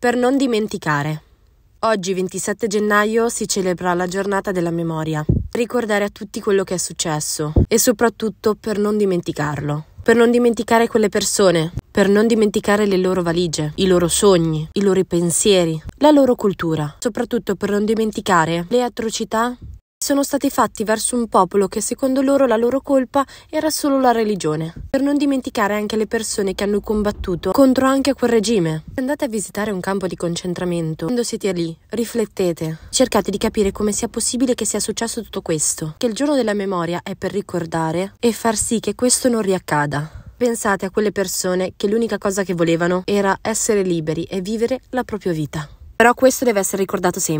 Per non dimenticare. Oggi 27 gennaio si celebra la giornata della memoria, ricordare a tutti quello che è successo e soprattutto per non dimenticarlo, per non dimenticare quelle persone, per non dimenticare le loro valigie, i loro sogni, i loro pensieri, la loro cultura, soprattutto per non dimenticare le atrocità sono stati fatti verso un popolo che secondo loro la loro colpa era solo la religione. Per non dimenticare anche le persone che hanno combattuto contro anche quel regime. andate a visitare un campo di concentramento, quando siete lì, riflettete, cercate di capire come sia possibile che sia successo tutto questo, che il giorno della memoria è per ricordare e far sì che questo non riaccada. Pensate a quelle persone che l'unica cosa che volevano era essere liberi e vivere la propria vita. Però questo deve essere ricordato sempre.